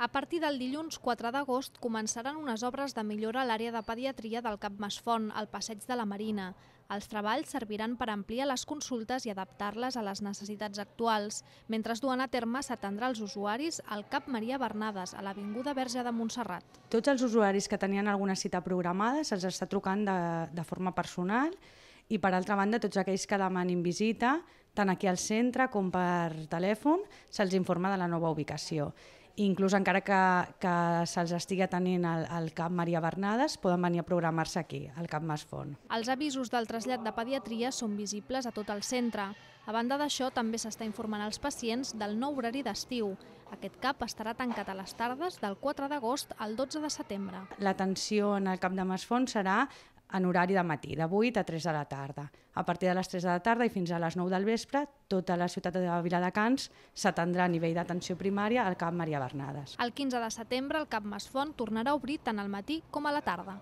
A partir del dilluns 4 d'agost començaran unes obres de millora a l'àrea de pediatria del Cap Masfont, al Passeig de la Marina. Els treballs serviran per ampliar les consultes i adaptar-les a les necessitats actuals. Mentre es duen a terme, s'atendrà els usuaris al Cap Maria Bernades, a l'Avinguda Verge de Montserrat. Tots els usuaris que tenien alguna cita programada se'ls està trucant de, de forma personal i per altra banda tots aquells que demanin visita, tant aquí al centre com per telèfon, se'ls informa de la nova ubicació inclús encara que, que se'ls estigui atenent al, al CAP Maria Bernades, poden venir a programar-se aquí, al CAP Font. Els avisos del trasllat de pediatria són visibles a tot el centre. A banda d'això, també s'està informant als pacients del nou horari d'estiu. Aquest CAP estarà tancat a les tardes del 4 d'agost al 12 de setembre. L'atenció en el CAP de Masfons serà en horari de matí, de 8 a 3 de la tarda. A partir de les 3 de la tarda i fins a les 9 del vespre, tota la ciutat de Viladecans s'atendrà a nivell d'atenció primària al CAP Maria Bernades. El 15 de setembre, el CAP Masfont tornarà a obrir tant al matí com a la tarda.